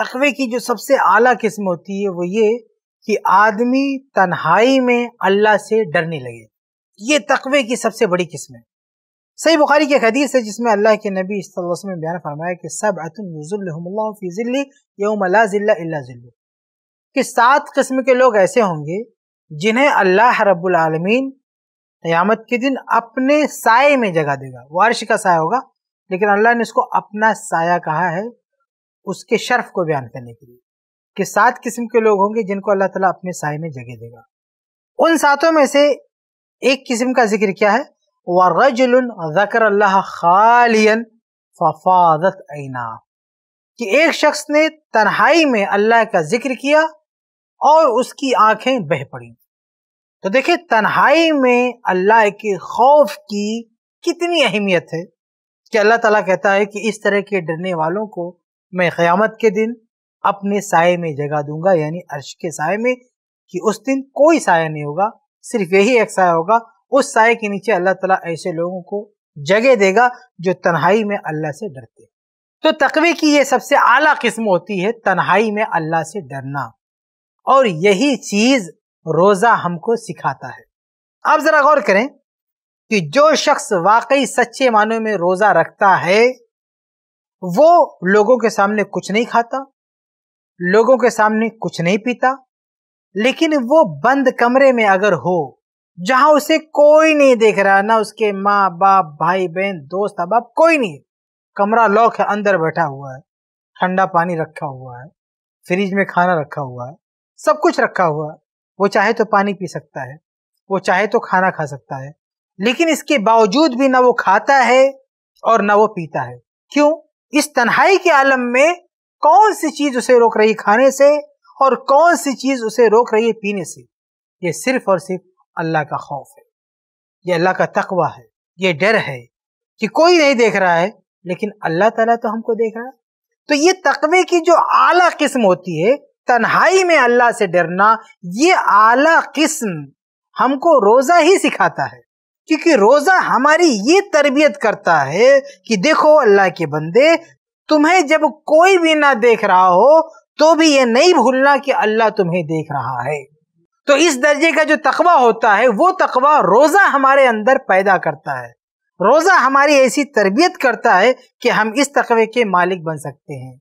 तकवे की जो सबसे आला किस्म होती है वो ये कि आदमी तन्हाई में अल्लाह से डरने लगे ये तकवे की सबसे बड़ी किस्म है सही बुखारी की हदीस है जिसमें अल्लाह के नबी वसल्लम बयान फरमाया कि सब अतुल्लाफ़िज़िल्ली कि सात किस्म के लोग ऐसे होंगे जिन्हें अल्लाह रबालमीन क़यामत के दिन अपने साय में जगह देगा वारिश का साया होगा लेकिन अल्लाह ने उसको अपना साया कहा है उसके शर्फ को बयान करने के लिए कि सात किस्म के लोग होंगे जिनको अल्लाह ताला अपने साय में जगह देगा उन सातों में से एक किस्म का जिक्र क्या है वरजुल जकर अल्लाह खालियन फफादत ऐना कि एक शख्स ने तन्हाई में अल्लाह का जिक्र किया और उसकी आंखें बह पड़ी तो देखिये तन्हाई में अल्लाह के खौफ की कितनी अहमियत है कि अल्लाह ताला कहता है कि इस तरह के डरने वालों को मैं क़यामत के दिन अपने साय में जगा दूंगा यानी अर्श के साय में कि उस दिन कोई साया नहीं होगा सिर्फ यही एक साया होगा उस साय के नीचे अल्लाह ताला ऐसे लोगों को जगह देगा जो तन्हाई में अल्लाह से डरते तो तकवे की ये सबसे आला किस्म होती है तन्हाई में अल्लाह से डरना और यही चीज़ रोज़ा हमको सिखाता है आप ज़रा गौर करें कि जो शख्स वाकई सच्चे मानों में रोज़ा रखता है वो लोगों के सामने कुछ नहीं खाता लोगों के सामने कुछ नहीं पीता लेकिन वो बंद कमरे में अगर हो जहां उसे कोई नहीं देख रहा ना उसके माँ बाप भाई बहन दोस्त आप कोई नहीं कमरा लॉक है अंदर बैठा हुआ है ठंडा पानी रखा हुआ है फ्रिज में खाना रखा हुआ है सब कुछ रखा हुआ है वो चाहे तो पानी पी सकता है वो चाहे तो खाना खा सकता है लेकिन इसके बावजूद भी ना वो खाता है और ना वो पीता है क्यों इस तन्हाई के आलम में कौन सी चीज उसे रोक रही खाने से और कौन सी चीज उसे रोक रही है पीने से ये सिर्फ और सिर्फ अल्लाह का खौफ है ये अल्लाह का तकवा है ये डर है कि कोई नहीं देख रहा है लेकिन अल्लाह ताला तो हमको देख रहा है तो ये तकवे की जो आला किस्म होती है तन्हाई में अल्लाह से डरना ये आला किस्म हमको रोजा ही सिखाता है क्योंकि रोज़ा हमारी ये तरबियत करता है कि देखो अल्लाह के बंदे तुम्हें जब कोई भी ना देख रहा हो तो भी ये नहीं भूलना कि अल्लाह तुम्हें देख रहा है तो इस दर्जे का जो तकवा होता है वो तकवा रोज़ा हमारे अंदर पैदा करता है रोज़ा हमारी ऐसी तरबियत करता है कि हम इस तकवे के मालिक बन सकते हैं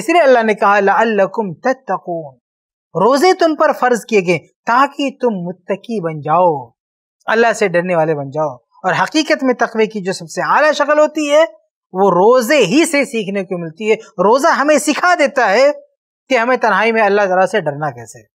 इसलिए अल्लाह ने कहा लकुम तत्तकून रोज़े तुम पर फ़र्ज किए गए ताकि तुम मुत्तकी बन जाओ अल्लाह से डरने वाले बन जाओ और हकीकत में तकवे की जो सबसे आला शक्ल होती है वो रोज़े ही से सीखने को मिलती है रोज़ा हमें सिखा देता है कि हमें तनहाई में अल्लाह तला से डरना कैसे